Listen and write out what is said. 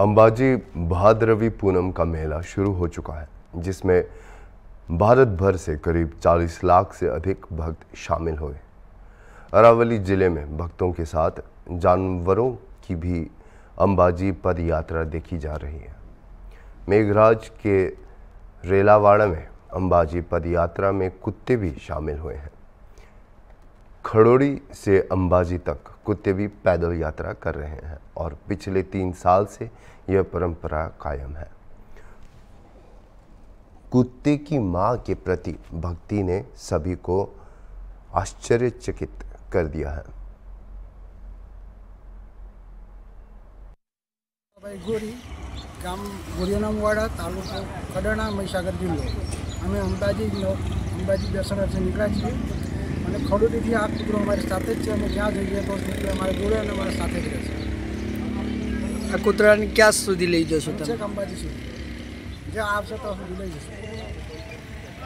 अंबाजी भाद्रवी पूनम का मेला शुरू हो चुका है जिसमें भारत भर से करीब 40 लाख से अधिक भक्त शामिल हुए अरावली ज़िले में भक्तों के साथ जानवरों की भी अंबाजी पद यात्रा देखी जा रही है मेघराज के रेलावाड़ा में अंबाजी पद यात्रा में कुत्ते भी शामिल हुए हैं खड़ोड़ी से अंबाजी तक कुत्ते भी पैदल यात्रा कर रहे हैं और पिछले तीन साल से यह परंपरा कायम है कुत्ते की माँ के प्रति भक्ति ने सभी को आश्चर्यचकित कर दिया है गोरी ગામ ગોરીઓના તાલુકો કડાણા અને ખડોદીથી આ કૂતરો અમારી સાથે જ છે અમે જ્યાં જઈએ તો કૂતરો અમારે જોડે અને અમારા સાથે જ રહે છે આ કૂતરાને ક્યાં સુધી લઈ જશો તમે અંબાજી સુધી જે આપશે તો સુધી લઈ જશો